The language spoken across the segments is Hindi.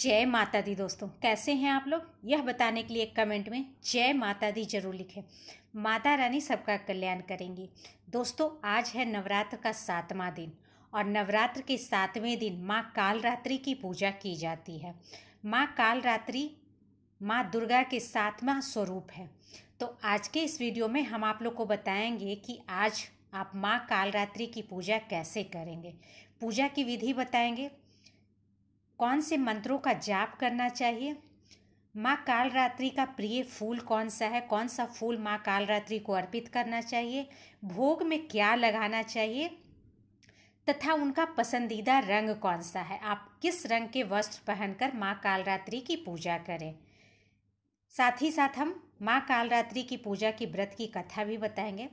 जय माता दी दोस्तों कैसे हैं आप लोग यह बताने के लिए कमेंट में जय माता दी जरूर लिखें माता रानी सबका कल्याण करेंगी दोस्तों आज है नवरात्र का सातवां दिन और नवरात्र के सातवें दिन माँ कालरात्रि की पूजा की जाती है माँ कालरात्रि माँ दुर्गा के सातवां स्वरूप है तो आज के इस वीडियो में हम आप लोग को बताएंगे कि आज आप माँ कालरात्रि की पूजा कैसे करेंगे पूजा की विधि बताएंगे कौन से मंत्रों का जाप करना चाहिए माँ कालरात्रि का प्रिय फूल कौन सा है कौन सा फूल माँ कालरात्रि को अर्पित करना चाहिए भोग में क्या लगाना चाहिए तथा उनका पसंदीदा रंग कौन सा है आप किस रंग के वस्त्र पहनकर माँ कालरात्रि की पूजा करें साथ ही साथ हम माँ कालरात्रि की पूजा की व्रत की कथा भी बताएंगे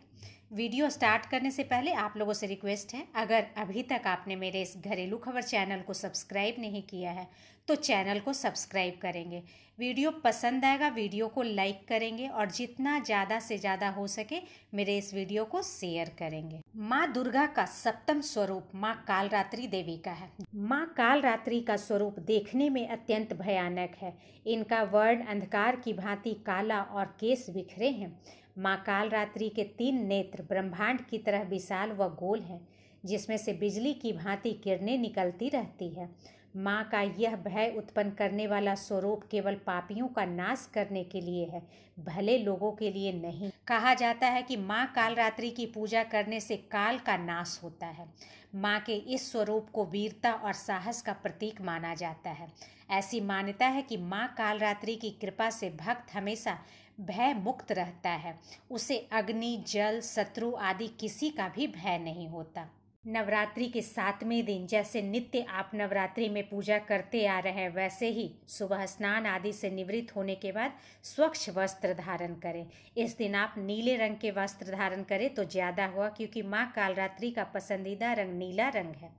वीडियो स्टार्ट करने से पहले आप लोगों से रिक्वेस्ट है अगर अभी तक आपने मेरे इस घरेलू खबर चैनल को सब्सक्राइब नहीं किया है तो चैनल को सब्सक्राइब करेंगे वीडियो पसंद आएगा वीडियो को लाइक करेंगे और जितना ज़्यादा से ज़्यादा हो सके मेरे इस वीडियो को शेयर करेंगे माँ दुर्गा का सप्तम स्वरूप माँ कालरात्रि देवी का है माँ कालरात्रि का स्वरूप देखने में अत्यंत भयानक है इनका वर्ण अंधकार की भांति काला और केस बिखरे हैं माँ कालरात्रि के तीन नेत्र ब्रह्मांड की तरह विशाल व गोल हैं जिसमें से बिजली की भांति किरणें निकलती रहती है माँ का यह भय उत्पन्न करने वाला स्वरूप केवल पापियों का नाश करने के लिए है भले लोगों के लिए नहीं कहा जाता है कि माँ कालरात्रि की पूजा करने से काल का नाश होता है माँ के इस स्वरूप को वीरता और साहस का प्रतीक माना जाता है ऐसी मान्यता है कि माँ कालरात्रि की कृपा से भक्त हमेशा भय मुक्त रहता है उसे अग्नि जल शत्रु आदि किसी का भी भय नहीं होता नवरात्रि के सातवें दिन जैसे नित्य आप नवरात्रि में पूजा करते आ रहे हैं वैसे ही सुबह स्नान आदि से निवृत्त होने के बाद स्वच्छ वस्त्र धारण करें इस दिन आप नीले रंग के वस्त्र धारण करें तो ज़्यादा हुआ क्योंकि माँ कालरात्रि का पसंदीदा रंग नीला रंग है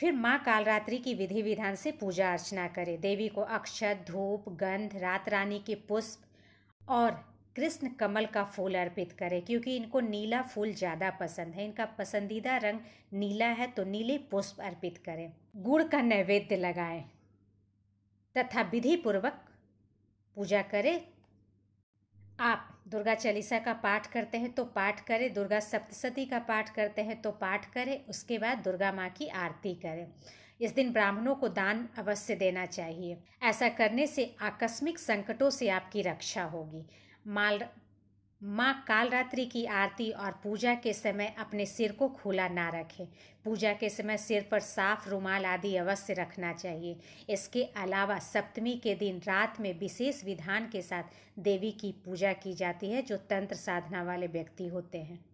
फिर माँ कालरात्रि की विधि विधान से पूजा अर्चना करें देवी को अक्षत धूप गंध रात रानी के पुष्प और कृष्ण कमल का फूल अर्पित करें क्योंकि इनको नीला फूल ज़्यादा पसंद है इनका पसंदीदा रंग नीला है तो नीले पुष्प अर्पित करें गुड़ का नैवेद्य लगाएं तथा विधि पूर्वक पूजा करें आप दुर्गा चालीसा का पाठ करते हैं तो पाठ करें दुर्गा सप्तशती का पाठ करते हैं तो पाठ करें उसके बाद दुर्गा माँ की आरती करें इस दिन ब्राह्मणों को दान अवश्य देना चाहिए ऐसा करने से आकस्मिक संकटों से आपकी रक्षा होगी माल माँ कालरात्रि की आरती और पूजा के समय अपने सिर को खुला ना रखें पूजा के समय सिर पर साफ रुमाल आदि अवश्य रखना चाहिए इसके अलावा सप्तमी के दिन रात में विशेष विधान के साथ देवी की पूजा की जाती है जो तंत्र साधना वाले व्यक्ति होते हैं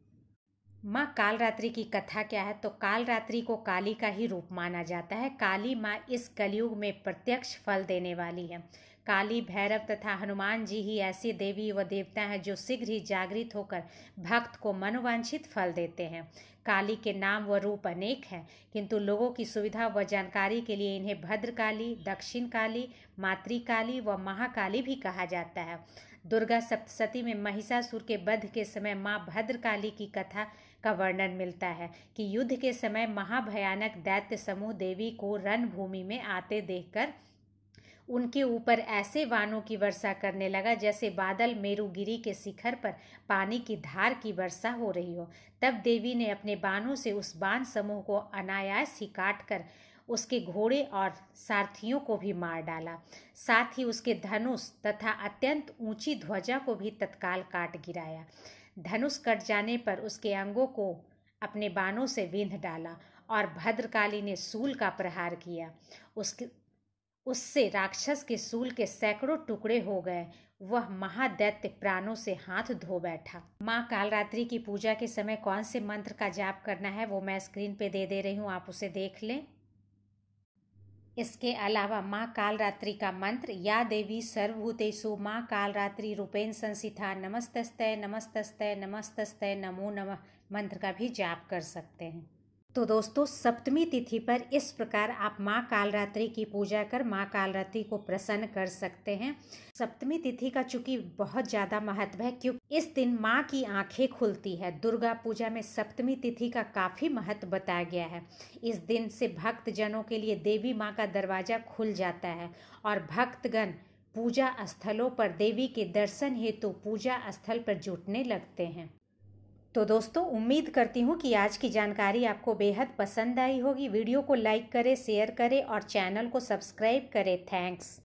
माँ कालरात्रि की कथा क्या है तो कालरात्रि को काली का ही रूप माना जाता है काली माँ इस कलयुग में प्रत्यक्ष फल देने वाली है काली भैरव तथा हनुमान जी ही ऐसी देवी व देवता हैं जो शीघ्र ही जागृत होकर भक्त को मनोवांछित फल देते हैं काली के नाम व रूप अनेक हैं किंतु लोगों की सुविधा व जानकारी के लिए इन्हें भद्रकाली दक्षिण काली मातृकाली व महाकाली भी कहा जाता है दुर्गा सप्तशती में महिषासुर के वध के समय माँ भद्रकाली की कथा का वर्णन मिलता है कि युद्ध के समय महाभयानक दैत्य समूह देवी को रणभूमि में आते देखकर उनके ऊपर ऐसे वानों की वर्षा करने लगा जैसे बादल मेरुगिरी के शिखर पर पानी की धार की वर्षा हो रही हो तब देवी ने अपने बाणों से उस बाण समूह को अनायास ही काट कर उसके घोड़े और सारथियों को भी मार डाला साथ ही उसके धनुष तथा अत्यंत ऊंची ध्वजा को भी तत्काल काट गिराया धनुष कट जाने पर उसके अंगों को अपने बाणों से बीध डाला और भद्रकाली ने सूल का प्रहार किया उसके उससे राक्षस के सूल के सैकड़ों टुकड़े हो गए वह महादैत्य प्राणों से हाथ धो बैठा माँ कालरात्रि की पूजा के समय कौन से मंत्र का जाप करना है वो मैं स्क्रीन पे दे दे रही हूँ आप उसे देख लें इसके अलावा माँ कालरात्रि का मंत्र या देवी सर्वभूतेषु माँ कालरात्रि रूपेण संसिथा नमस्तस्तय नमस्तस्तय नमस्तस्तय नमो नमः मंत्र का भी जाप कर सकते हैं तो दोस्तों सप्तमी तिथि पर इस प्रकार आप माँ कालरात्रि की पूजा कर माँ कालरात्रि को प्रसन्न कर सकते हैं सप्तमी तिथि का चूंकि बहुत ज़्यादा महत्व है क्योंकि इस दिन माँ की आंखें खुलती है दुर्गा पूजा में सप्तमी तिथि का काफ़ी महत्व बताया गया है इस दिन से भक्त जनों के लिए देवी माँ का दरवाज़ा खुल जाता है और भक्तगण पूजा स्थलों पर देवी के दर्शन हेतु पूजा स्थल पर जुटने लगते हैं तो दोस्तों उम्मीद करती हूँ कि आज की जानकारी आपको बेहद पसंद आई होगी वीडियो को लाइक करें शेयर करें और चैनल को सब्सक्राइब करें थैंक्स